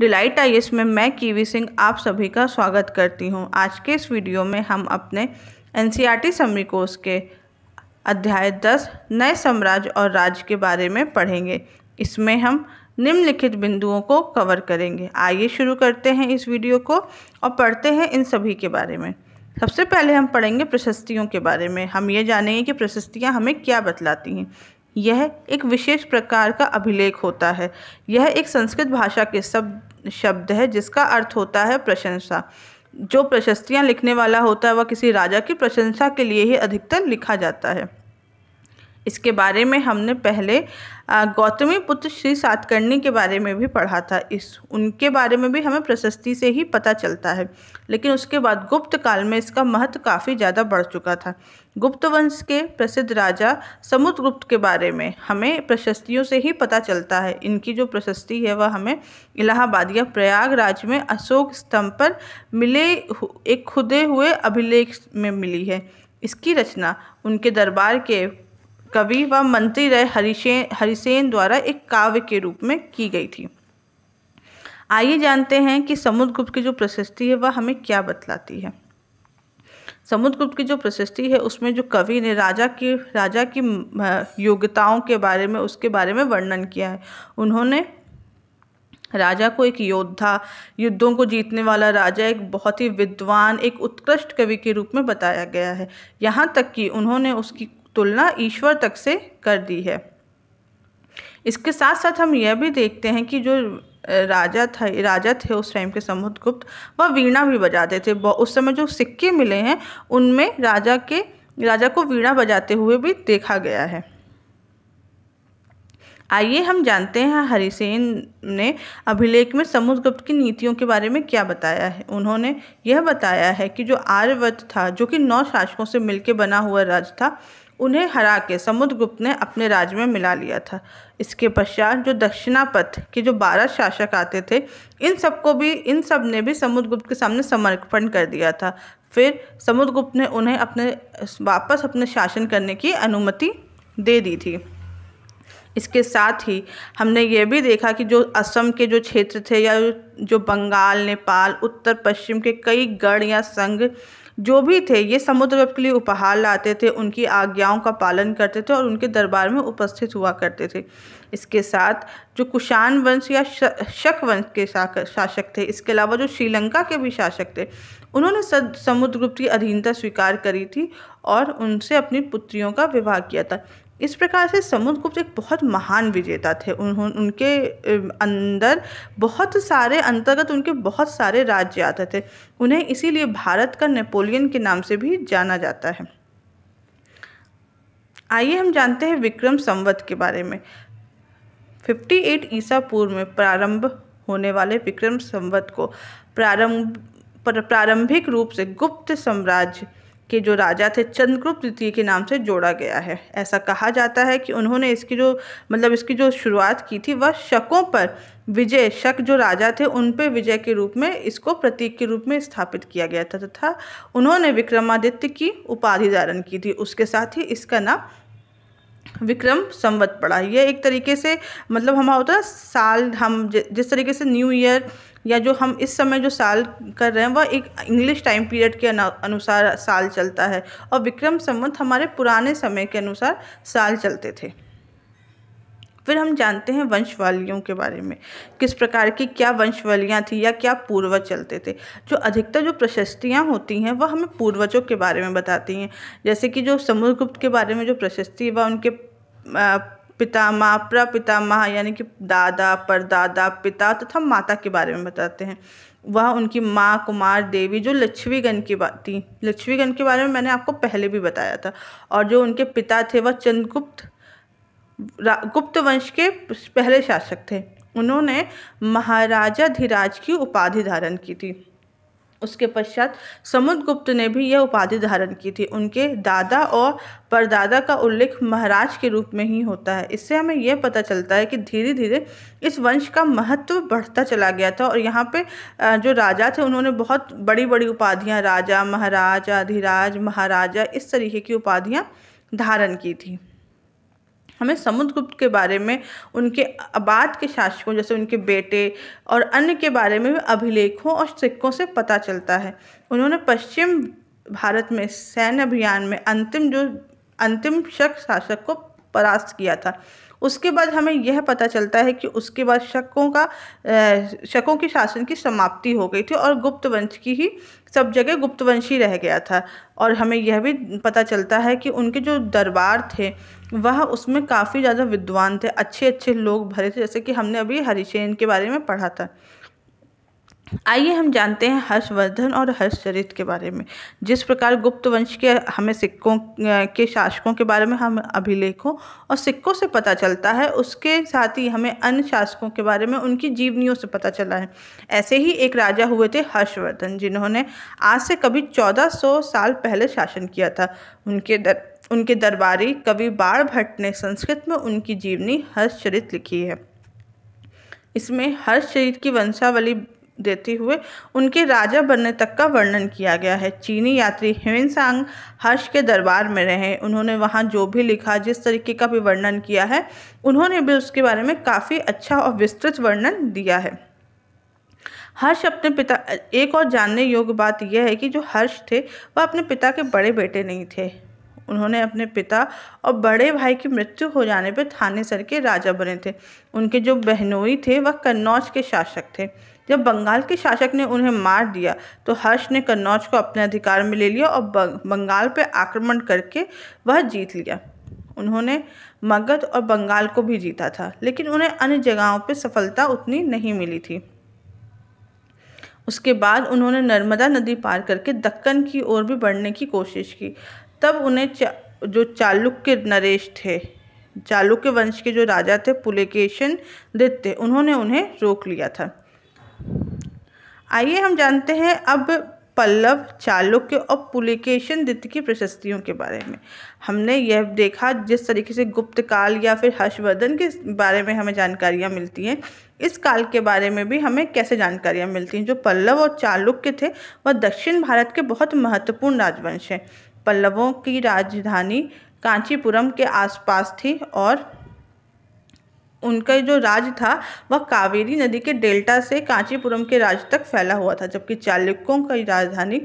delight आई में मैं kiwi Singh आप सभी का स्वागत करती हूं आज के इस वीडियो में हम अपने एन सी समरी कोर्स के अध्याय 10 नए साम्राज्य और राज्य के बारे में पढ़ेंगे इसमें हम निम्नलिखित बिंदुओं को कवर करेंगे आइए शुरू करते हैं इस वीडियो को और पढ़ते हैं इन सभी के बारे में सबसे पहले हम पढ़ेंगे प्रशस्तियों के बारे में हम ये जानेंगे कि प्रशस्तियाँ हमें क्या बतलाती हैं यह एक विशेष प्रकार का अभिलेख होता है यह एक संस्कृत भाषा के शब्द शब्द है जिसका अर्थ होता है प्रशंसा जो प्रशस्तियाँ लिखने वाला होता है वह किसी राजा की प्रशंसा के लिए ही अधिकतर लिखा जाता है इसके बारे में हमने पहले गौतमी पुत्र श्री सातकर्णी के बारे में भी पढ़ा था इस उनके बारे में भी हमें प्रशस्ति से ही पता चलता है लेकिन उसके बाद गुप्त काल में इसका महत्व काफ़ी ज़्यादा बढ़ चुका था गुप्त वंश के प्रसिद्ध राजा समुद्रगुप्त के बारे में हमें प्रशस्तियों से ही पता चलता है इनकी जो प्रशस्ति है वह हमें इलाहाबाद या प्रयागराज में अशोक स्तंभ पर मिले एक खुदे हुए अभिलेख में मिली है इसकी रचना उनके दरबार के कवि व मंत्री रहे हरिशेन हरिसेन द्वारा एक काव्य के रूप में की गई थी आइए जानते हैं कि समुद्रगुप्त की जो प्रशस्ति है वह हमें क्या बतलाती है समुद्रगुप्त की जो प्रशस्ति है उसमें जो कवि ने राजा की राजा की योग्यताओं के बारे में उसके बारे में वर्णन किया है उन्होंने राजा को एक योद्धा युद्धों को जीतने वाला राजा एक बहुत ही विद्वान एक उत्कृष्ट कवि के रूप में बताया गया है यहाँ तक कि उन्होंने उसकी तुलना ईश्वर तक से कर दी है इसके साथ साथ हम यह भी देखते हैं कि जो राजा था राजा थे उस टाइम के समुद्र गुप्त वह वीणा भी बजाते थे उस समय जो सिक्के मिले हैं उनमें राजा के राजा को वीणा बजाते हुए भी देखा गया है आइए हम जानते हैं हरिसेन ने अभिलेख में समुद्रगुप्त की नीतियों के बारे में क्या बताया है उन्होंने यह बताया है कि जो आर्यवर्त था जो कि नौ शासकों से मिलकर बना हुआ राज्य था उन्हें हरा के समुद्रगुप्त ने अपने राज्य में मिला लिया था इसके पश्चात जो दक्षिणापथ के जो बारह शासक आते थे इन सबको भी इन सब ने भी समुद्रगुप्त के सामने समर्पण कर दिया था फिर समुद्रगुप्त ने उन्हें अपने वापस अपने शासन करने की अनुमति दे दी थी इसके साथ ही हमने ये भी देखा कि जो असम के जो क्षेत्र थे या जो बंगाल नेपाल उत्तर पश्चिम के कई गढ़ या संघ जो भी थे ये समुद्र के लिए उपहार लाते थे उनकी आज्ञाओं का पालन करते थे और उनके दरबार में उपस्थित हुआ करते थे इसके साथ जो कुशान वंश या शक वंश के शासक थे इसके अलावा जो श्रीलंका के भी शासक थे उन्होंने समुद्रगुप्त की अधीनता स्वीकार करी थी और उनसे अपनी पुत्रियों का विवाह किया था इस प्रकार से समुद्र गुप्त एक बहुत महान विजेता थे उन्होंने उनके अंदर बहुत सारे अंतर्गत उनके बहुत सारे राज्य आते थे उन्हें इसीलिए भारत का नेपोलियन के नाम से भी जाना जाता है आइए हम जानते हैं विक्रम संवत के बारे में 58 ईसा पूर्व में प्रारंभ होने वाले विक्रम संवत को प्रारंभ प्रारंभिक रूप से गुप्त साम्राज्य के जो राजा थे चंद्रगुप्त द्वितीय के नाम से जोड़ा गया है ऐसा कहा जाता है कि उन्होंने इसकी जो मतलब इसकी जो शुरुआत की थी वह शकों पर विजय शक जो राजा थे उन पर विजय के रूप में इसको प्रतीक के रूप में स्थापित किया गया था तथा उन्होंने विक्रमादित्य की उपाधि धारण की थी उसके साथ ही इसका नाम विक्रम संवत पड़ा ये एक तरीके से मतलब हमारा होता है साल हम जिस तरीके से न्यू ईयर या जो हम इस समय जो साल कर रहे हैं वह एक इंग्लिश टाइम पीरियड के अनुसार साल चलता है और विक्रम संवत हमारे पुराने समय के अनुसार साल चलते थे फिर हम जानते हैं वंशवालियों के बारे में किस प्रकार की क्या वंशवालियाँ थी या क्या पूर्वज चलते थे जो अधिकतर जो प्रशस्तियाँ होती हैं वह हमें पूर्वजों के बारे में बताती हैं जैसे कि जो समुद्रगुप्त के बारे में जो प्रशस्ति व वह उनके आ, पितामह प्रपितामह यानी कि दादा परदादा पिता तथा तो माता के बारे में बताते हैं वह उनकी माँ कुमार देवी जो लक्ष्मीगण की बात थी लक्ष्मीगण के बारे में मैंने आपको पहले भी बताया था और जो उनके पिता थे वह चंद्रगुप्त गुप्त वंश के पहले शासक थे उन्होंने महाराजा धीराज की उपाधि धारण की थी उसके पश्चात समुद्रगुप्त ने भी यह उपाधि धारण की थी उनके दादा और परदादा का उल्लेख महाराज के रूप में ही होता है इससे हमें यह पता चलता है कि धीरे धीरे इस वंश का महत्व बढ़ता चला गया था और यहाँ पे जो राजा थे उन्होंने बहुत बड़ी बड़ी उपाधियाँ राजा महाराजा अधिराज महाराजा इस तरीके की उपाधियाँ धारण की थी हमें समुद्रगुप्त के बारे में उनके बाद के शासकों जैसे उनके बेटे और अन्य के बारे में भी अभिलेखों और सिक्कों से पता चलता है उन्होंने पश्चिम भारत में सैन्य अभियान में अंतिम जो अंतिम शक शासक को परास्त किया था उसके बाद हमें यह पता चलता है कि उसके बाद शकों का शकों के शासन की समाप्ति हो गई थी और गुप्त वंश की ही सब जगह गुप्त वंशी ही रह गया था और हमें यह भी पता चलता है कि उनके जो दरबार थे वह उसमें काफ़ी ज़्यादा विद्वान थे अच्छे अच्छे लोग भरे थे जैसे कि हमने अभी हरिशेन के बारे में पढ़ा था आइए हम जानते हैं हर्षवर्धन और हर्षचरित के बारे में जिस प्रकार गुप्त वंश के हमें सिक्कों के शासकों के बारे में हम अभिलेखों और सिक्कों से पता चलता है उसके साथ ही हमें अन्य शासकों के बारे में उनकी जीवनियों से पता चला है ऐसे ही एक राजा हुए थे हर्षवर्धन जिन्होंने आज से कभी चौदह साल पहले शासन किया था उनके दर उनके दरबारी कवि बाढ़ भट्ट ने संस्कृत में उनकी जीवनी हर्षचरित लिखी है इसमें हर्षचरित की वंशावली देते हुए उनके राजा बनने तक का वर्णन किया गया है चीनी यात्री हेवेंसांग हर्ष के दरबार में रहे उन्होंने वहाँ जो भी लिखा जिस तरीके का भी वर्णन किया है उन्होंने भी उसके बारे में काफ़ी अच्छा और विस्तृत वर्णन दिया है हर्ष अपने पिता एक और जानने योग्य बात यह है कि जो हर्ष थे वह अपने पिता के बड़े बेटे नहीं थे उन्होंने अपने पिता और बड़े भाई की मृत्यु हो जाने पर थानेसर के राजा बने थे उनके जो बहनोई थे वह कन्नौज के शासक थे जब बंगाल के शासक ने उन्हें मार दिया तो हर्ष ने कन्नौज को अपने अधिकार में ले लिया और बंगाल पर आक्रमण करके वह जीत लिया उन्होंने मगध और बंगाल को भी जीता था लेकिन उन्हें अन्य जगहों पर सफलता उतनी नहीं मिली थी उसके बाद उन्होंने नर्मदा नदी पार करके दक्कन की ओर भी बढ़ने की कोशिश की तब उन्हें चा, जो चालुक्य नरेश थे चालुक्य वंश के जो राजा थे पुलकेशन दित्य उन्होंने उन्हें रोक लिया था आइए हम जानते हैं अब पल्लव चालुक्य और पुलिकेशन द्वित की प्रशस्तियों के बारे में हमने यह देखा जिस तरीके से गुप्त काल या फिर हर्षवर्धन के बारे में हमें जानकारियाँ मिलती हैं इस काल के बारे में भी हमें कैसे जानकारियाँ मिलती हैं जो पल्लव और चालुक्य थे वह दक्षिण भारत के बहुत महत्वपूर्ण राजवंश हैं पल्लवों की राजधानी कांचीपुरम के आसपास थी और उनका जो राज था वह कावेरी नदी के डेल्टा से कांचीपुरम के राज तक फैला हुआ था जबकि चालुक्यों का राजधानी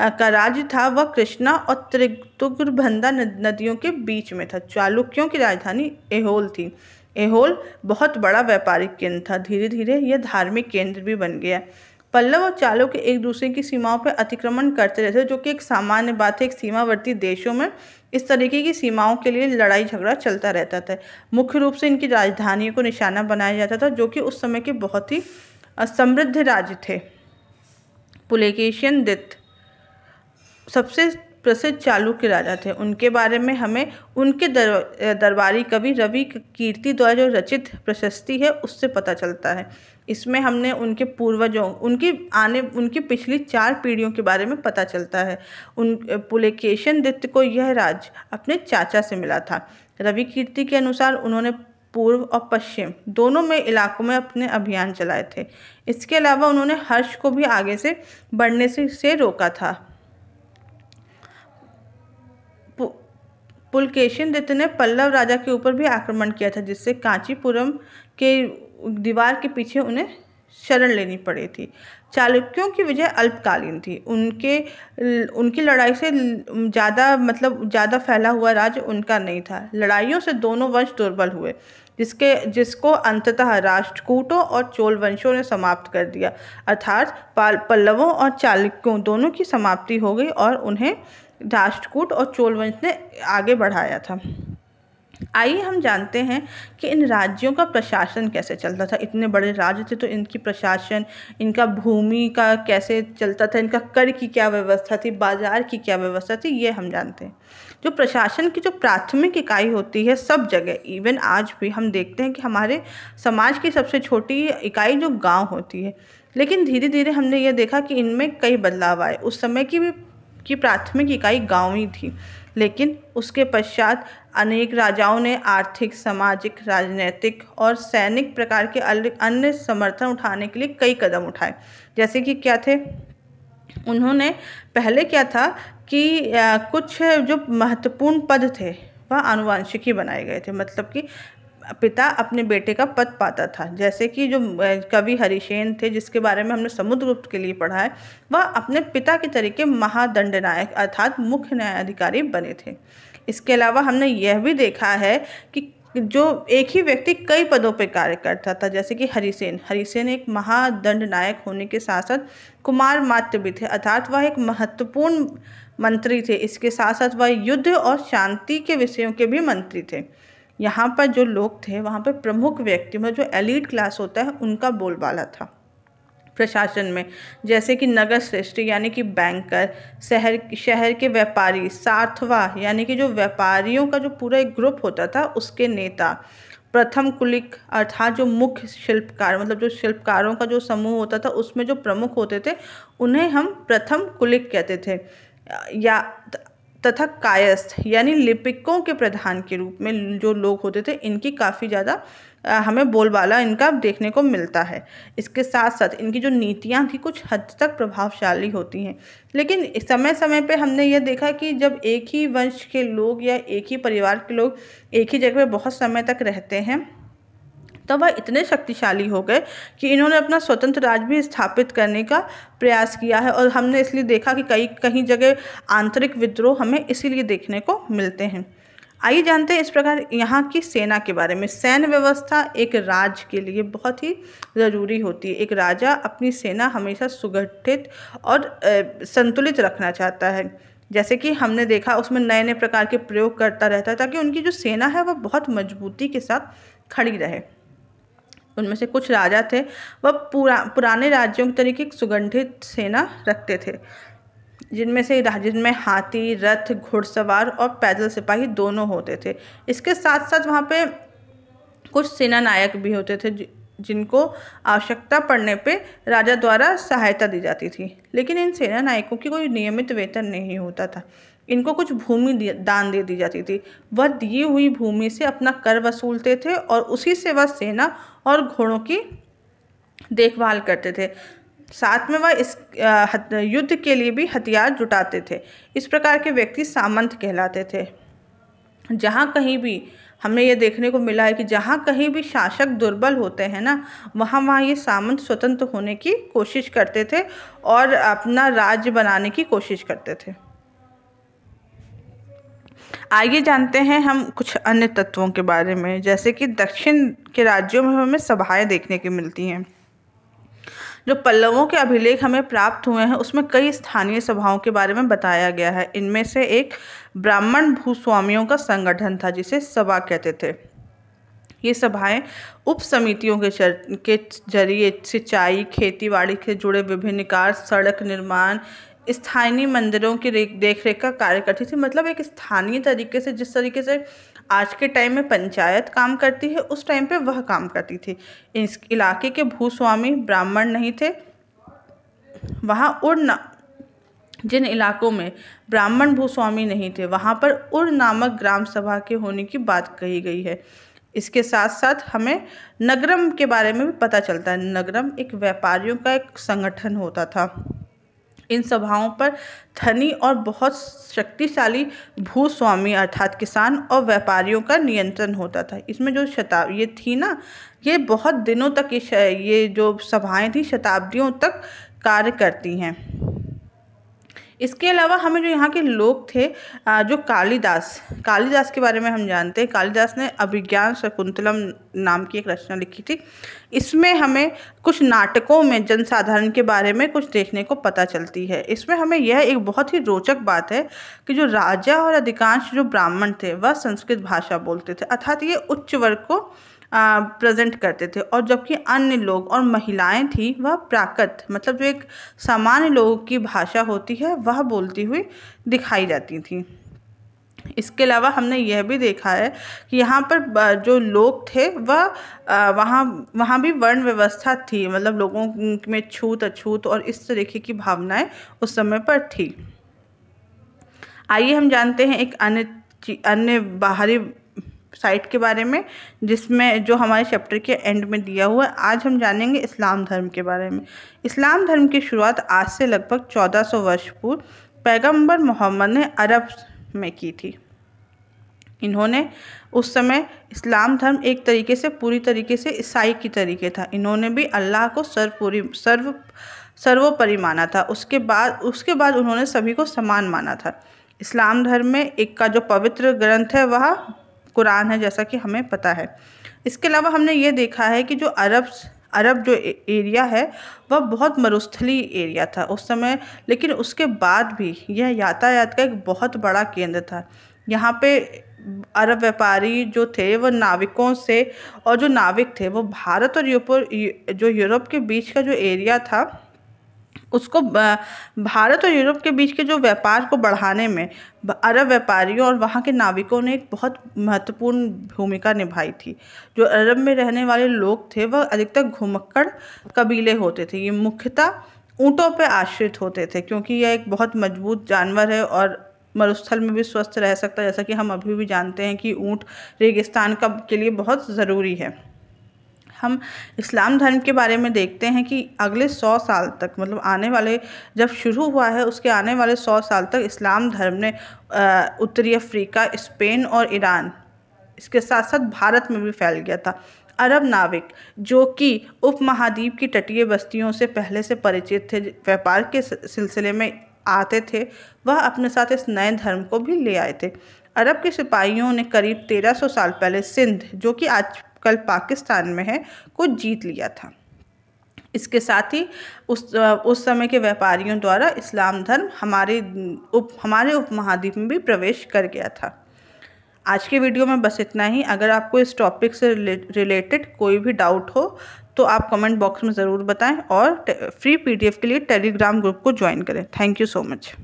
का राज्य था वह कृष्णा और त्रिगुरभंदा नदियों के बीच में था चालुक्यों की राजधानी एहोल थी एहोल बहुत बड़ा व्यापारिक केंद्र था धीरे धीरे यह धार्मिक केंद्र भी बन गया पल्लव और चालों के एक दूसरे की सीमाओं पर अतिक्रमण करते रहते जो कि एक सामान्य बात है एक सीमावर्ती देशों में इस तरीके की सीमाओं के लिए लड़ाई झगड़ा चलता रहता था मुख्य रूप से इनकी राजधानियों को निशाना बनाया जाता था जो कि उस समय के बहुत ही समृद्ध राज्य थे पुलेकेशियन दित सबसे प्रसिद्ध चालुक्य राजा थे उनके बारे में हमें उनके दर दरबारी कवि रवि कीर्ति द्वारा जो रचित प्रशस्ति है उससे पता चलता है इसमें हमने उनके पूर्वजों उनकी आने उनकी पिछली चार पीढ़ियों के बारे में पता चलता है उन पुलकेशन दित्य को यह राज अपने चाचा से मिला था रवि कीर्ति के अनुसार उन्होंने पूर्व और पश्चिम दोनों में इलाकों में अपने अभियान चलाए थे इसके अलावा उन्होंने हर्ष को भी आगे से बढ़ने से, से रोका था पुलकेशिनदित्य ने पल्लव राजा के ऊपर भी आक्रमण किया था जिससे कांचीपुरम के दीवार के पीछे उन्हें शरण लेनी पड़ी थी चालुक्यों की विजय अल्पकालीन थी उनके उनकी लड़ाई से ज़्यादा मतलब ज़्यादा फैला हुआ राज्य उनका नहीं था लड़ाइयों से दोनों वंश दुर्बल हुए जिसके जिसको अंततः राष्ट्रकूटों और चोल वंशों ने समाप्त कर दिया अर्थात पल्लवों और चालुक्यों दोनों की समाप्ति हो गई और उन्हें राष्ट्रकूट और चोल वंश ने आगे बढ़ाया था आइए हम जानते हैं कि इन राज्यों का प्रशासन कैसे चलता था इतने बड़े राज्य थे तो इनकी प्रशासन इनका भूमि का कैसे चलता था इनका कर की क्या व्यवस्था थी बाजार की क्या व्यवस्था थी ये हम जानते हैं जो प्रशासन की जो प्राथमिक इकाई होती है सब जगह इवन आज भी हम देखते हैं कि हमारे समाज की सबसे छोटी इकाई जो गाँव होती है लेकिन धीरे धीरे हमने ये देखा कि इनमें कई बदलाव आए उस समय की भी की प्राथमिक इकाई गाँव ही थी लेकिन उसके पश्चात अनेक राजाओं ने आर्थिक सामाजिक राजनीतिक और सैनिक प्रकार के अन्य समर्थन उठाने के लिए कई कदम उठाए जैसे कि क्या थे उन्होंने पहले क्या था कि कुछ जो महत्वपूर्ण पद थे वह आनुवांशिक ही बनाए गए थे मतलब कि पिता अपने बेटे का पद पाता था जैसे कि जो कवि हरिशेन थे जिसके बारे में हमने समुद्रगुप्त के लिए पढ़ा है वह अपने पिता के तरीके महादंड नायक अर्थात मुख्य न्यायाधिकारी बने थे इसके अलावा हमने यह भी देखा है कि जो एक ही व्यक्ति कई पदों पर कार्य करता था जैसे कि हरिसेन हरिसेन एक महादंड नायक होने के साथ साथ कुमार मात्र भी थे अर्थात वह एक महत्वपूर्ण मंत्री थे इसके साथ साथ वह युद्ध और शांति के विषयों के भी मंत्री थे यहाँ पर जो लोग थे वहाँ पर प्रमुख व्यक्ति में जो एलिट क्लास होता है उनका बोलबाला था प्रशासन में जैसे कि नगर श्रेष्ठ यानी कि बैंकर शहर शहर के व्यापारी सातवा यानी कि जो व्यापारियों का जो पूरा एक ग्रुप होता था उसके नेता प्रथम कुलिक अर्थात जो मुख्य शिल्पकार मतलब जो शिल्पकारों का जो समूह होता था उसमें जो प्रमुख होते थे उन्हें हम प्रथम कुलिक कहते थे या तथा कायस्थ यानी लिपिकों के प्रधान के रूप में जो लोग होते थे इनकी काफ़ी ज़्यादा हमें बोलबाला इनका देखने को मिलता है इसके साथ साथ इनकी जो नीतियाँ थी कुछ हद तक प्रभावशाली होती हैं लेकिन समय समय पे हमने यह देखा कि जब एक ही वंश के लोग या एक ही परिवार के लोग एक ही जगह पर बहुत समय तक रहते हैं तब वह इतने शक्तिशाली हो गए कि इन्होंने अपना स्वतंत्र राज्य भी स्थापित करने का प्रयास किया है और हमने इसलिए देखा कि कई कहीं जगह आंतरिक विद्रोह हमें इसीलिए देखने को मिलते हैं आइए जानते हैं इस प्रकार यहाँ की सेना के बारे में सैन्य व्यवस्था एक राज के लिए बहुत ही ज़रूरी होती है एक राजा अपनी सेना हमेशा सुगठित और संतुलित रखना चाहता है जैसे कि हमने देखा उसमें नए नए प्रकार के प्रयोग करता रहता है ताकि उनकी जो सेना है वह बहुत मजबूती के साथ खड़ी रहे उनमें से कुछ राजा थे वह पुरा पुराने राज्यों के तरीके सुगंधित सेना रखते थे जिनमें से जिनमें हाथी रथ घुड़सवार और पैदल सिपाही दोनों होते थे इसके साथ साथ वहाँ पे कुछ सेना नायक भी होते थे जिनको आवश्यकता पड़ने पे राजा द्वारा सहायता दी जाती थी लेकिन इन सेना नायकों की कोई नियमित वेतन नहीं होता था इनको कुछ भूमि दान दे दी जाती थी वह दिए हुई भूमि से अपना कर वसूलते थे और उसी से वह सेना और घोड़ों की देखभाल करते थे साथ में वह इस युद्ध के लिए भी हथियार जुटाते थे इस प्रकार के व्यक्ति सामंत कहलाते थे जहाँ कहीं भी हमें यह देखने को मिला है कि जहाँ कहीं भी शासक दुर्बल होते हैं ना वहाँ वहाँ ये सामंत स्वतंत्र होने की कोशिश करते थे और अपना राज्य बनाने की कोशिश करते थे आइए जानते हैं हम कुछ अन्य तत्वों के बारे में जैसे कि दक्षिण के राज्यों में हमें सभाएं देखने की मिलती हैं जो पल्लवों के अभिलेख हमें प्राप्त हुए हैं उसमें कई स्थानीय सभाओं के बारे में बताया गया है इनमें से एक ब्राह्मण भूस्वामियों का संगठन था जिसे सभा कहते थे ये सभाएं उप समितियों के चर, के जरिए सिंचाई खेती बाड़ी से जुड़े विभिन्न कार्य सड़क निर्माण स्थानीय मंदिरों की देख रेख का कार्य करती थी मतलब एक स्थानीय तरीके से जिस तरीके से आज के टाइम में पंचायत काम करती है उस टाइम पे वह काम करती थी इस इलाके के भूस्वामी ब्राह्मण नहीं थे वहाँ उड़ जिन इलाकों में ब्राह्मण भूस्वामी नहीं थे वहाँ पर उड़ नामक ग्राम सभा के होने की बात कही गई है इसके साथ साथ हमें नगरम के बारे में भी पता चलता है नगरम एक व्यापारियों का एक संगठन होता था इन सभाओं पर धनी और बहुत शक्तिशाली भूस्वामी अर्थात किसान और व्यापारियों का नियंत्रण होता था इसमें जो शताब ये थी ना ये बहुत दिनों तक ये ये जो सभाएं थी शताब्दियों तक कार्य करती हैं इसके अलावा हमें जो यहाँ के लोग थे जो कालिदास कालिदास के बारे में हम जानते हैं कालिदास ने अभिज्ञान शकुंतलम नाम की एक रचना लिखी थी इसमें हमें कुछ नाटकों में जनसाधारण के बारे में कुछ देखने को पता चलती है इसमें हमें यह एक बहुत ही रोचक बात है कि जो राजा और अधिकांश जो ब्राह्मण थे वह संस्कृत भाषा बोलते थे अर्थात ये उच्च वर्ग को प्रेजेंट करते थे और जबकि अन्य लोग और महिलाएं थीं वह प्राकृत मतलब जो एक सामान्य लोगों की भाषा होती है वह बोलती हुई दिखाई जाती थी इसके अलावा हमने यह भी देखा है कि यहाँ पर जो लोग थे वह वहाँ वहाँ भी वर्ण व्यवस्था थी मतलब लोगों में छूत अछूत और इस तरीके की भावनाएं उस समय पर थी आइए हम जानते हैं एक अन्य अन्य बाहरी साइट के बारे में जिसमें जो हमारे चैप्टर के एंड में दिया हुआ है आज हम जानेंगे इस्लाम धर्म के बारे में इस्लाम धर्म की शुरुआत आज से लगभग 1400 वर्ष पूर्व पैगंबर मोहम्मद ने अरब में की थी इन्होंने उस समय इस्लाम धर्म एक तरीके से पूरी तरीके से ईसाई की तरीके था इन्होंने भी अल्लाह को पूरी सर्व सर्वोपरि माना था उसके बाद उसके बाद उन्होंने सभी को समान माना था इस्लाम धर्म में एक का जो पवित्र ग्रंथ है वह कुरान है जैसा कि हमें पता है इसके अलावा हमने ये देखा है कि जो अरब अरब जो एरिया है वह बहुत मरुस्थली एरिया था उस समय लेकिन उसके बाद भी यह यातायात का एक बहुत बड़ा केंद्र था यहाँ पे अरब व्यापारी जो थे वो नाविकों से और जो नाविक थे वो भारत और यूरोप जो यूरोप के बीच का जो एरिया था उसको भारत और यूरोप के बीच के जो व्यापार को बढ़ाने में अरब व्यापारियों और वहाँ के नाविकों ने एक बहुत महत्वपूर्ण भूमिका निभाई थी जो अरब में रहने वाले लोग थे वह अधिकतर घुमक्कड़ कबीले होते थे ये मुख्यतः ऊँटों पर आश्रित होते थे क्योंकि यह एक बहुत मजबूत जानवर है और मरुस्थल में भी स्वस्थ रह सकता है जैसा कि हम अभी भी जानते हैं कि ऊँट रेगिस्तान का के लिए बहुत ज़रूरी है हम इस्लाम धर्म के बारे में देखते हैं कि अगले सौ साल तक मतलब आने वाले जब शुरू हुआ है उसके आने वाले सौ साल तक इस्लाम धर्म ने उत्तरी अफ्रीका स्पेन और ईरान इसके साथ साथ भारत में भी फैल गया था अरब नाविक जो कि उपमहाद्वीप की तटीय बस्तियों से पहले से परिचित थे व्यापार के सिलसिले में आते थे वह अपने साथ इस नए धर्म को भी ले आए थे अरब के सिपाहियों ने करीब 1300 साल पहले सिंध जो कि आज कल पाकिस्तान में है को जीत लिया था इसके साथ ही उस उस समय के व्यापारियों द्वारा इस्लाम धर्म हमारे उप हमारे उपमहाद्वीप में भी प्रवेश कर गया था आज के वीडियो में बस इतना ही अगर आपको इस टॉपिक से रिलेटेड कोई भी डाउट हो तो आप कमेंट बॉक्स में ज़रूर बताएं और फ्री पीडीएफ के लिए टेलीग्राम ग्रुप को ज्वाइन करें थैंक यू सो मच